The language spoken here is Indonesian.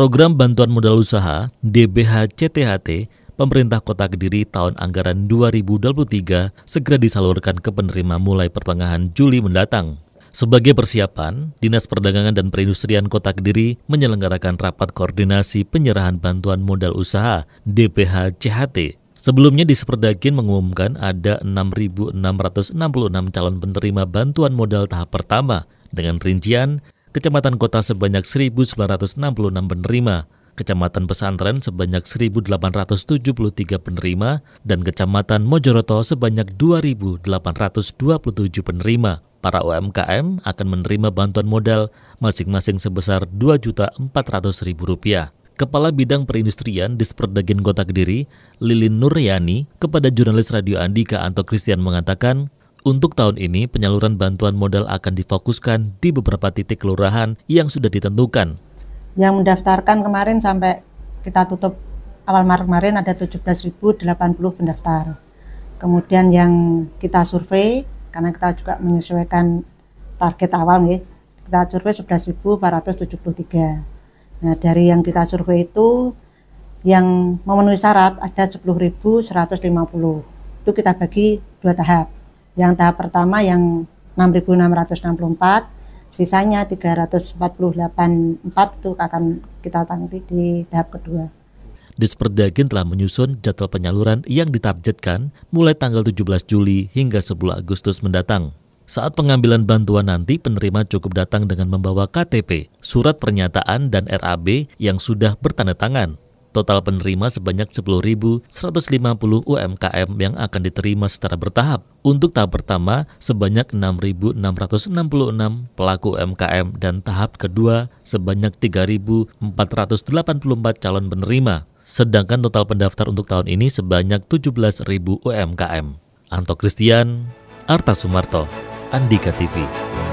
Program Bantuan Modal Usaha DBH CTHT pemerintah kota Kediri tahun anggaran 2023 segera disalurkan ke penerima mulai pertengahan Juli mendatang. Sebagai persiapan, Dinas Perdagangan dan Perindustrian Kota Kediri menyelenggarakan rapat koordinasi penyerahan bantuan modal usaha DPH CHT. Sebelumnya Disperdagin mengumumkan ada 6.666 calon penerima bantuan modal tahap pertama dengan rincian kecamatan kota sebanyak 1.966 penerima, kecamatan pesantren sebanyak 1.873 penerima, dan kecamatan Mojoroto sebanyak 2.827 penerima. Para UMKM akan menerima bantuan modal masing-masing sebesar Rp2.400.000. Kepala Bidang Perindustrian Disperdagin Kota Kediri, Lilin Nuryani, kepada jurnalis Radio Andika Anto Christian mengatakan, untuk tahun ini, penyaluran bantuan modal akan difokuskan di beberapa titik kelurahan yang sudah ditentukan. Yang mendaftarkan kemarin sampai kita tutup awal Maret kemarin ada 17.080 pendaftar. Kemudian yang kita survei, karena kita juga menyesuaikan target awal nih, kita survei 11.473. Nah, dari yang kita survei itu yang memenuhi syarat ada 10.150. Itu kita bagi dua tahap yang tahap pertama yang 6.664, sisanya 348.4 itu akan kita tangani di tahap kedua. Disperdagin telah menyusun jadwal penyaluran yang ditargetkan mulai tanggal 17 Juli hingga 10 Agustus mendatang. Saat pengambilan bantuan nanti, penerima cukup datang dengan membawa KTP, surat pernyataan, dan RAB yang sudah bertanda tangan. Total penerima sebanyak 10.150 UMKM yang akan diterima secara bertahap. Untuk tahap pertama sebanyak 6.666 pelaku UMKM dan tahap kedua sebanyak 3.484 calon penerima. Sedangkan total pendaftar untuk tahun ini sebanyak 17.000 UMKM. Anto Christian, Arta Sumarto, Andika TV.